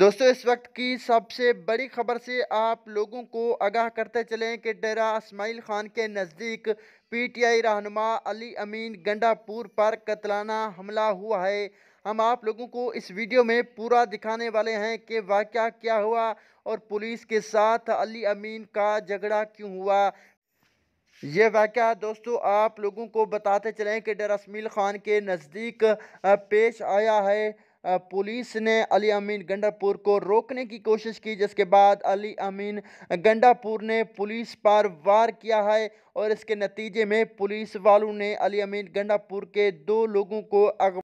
दोस्तों इस वक्त की सबसे बड़ी खबर से आप लोगों को आगाह करते चलें कि डेरा इसमाइल खान के नज़दीक पीटीआई रहनुमा अली अमीन गंडापुर पर कतलाना हमला हुआ है हम आप लोगों को इस वीडियो में पूरा दिखाने वाले हैं कि वाक़ क्या हुआ और पुलिस के साथ अली अमीन का झगड़ा क्यों हुआ ये वाक़ दोस्तों आप लोगों को बताते चलें कि डेरा इसमाइल खान के नज़दीक पेश आया है पुलिस ने अली अमीन गंडापुर को रोकने की कोशिश की जिसके बाद अली अमीन गंडापुर ने पुलिस पर वार किया है और इसके नतीजे में पुलिस वालों ने अली अमीन गंडापुर के दो लोगों को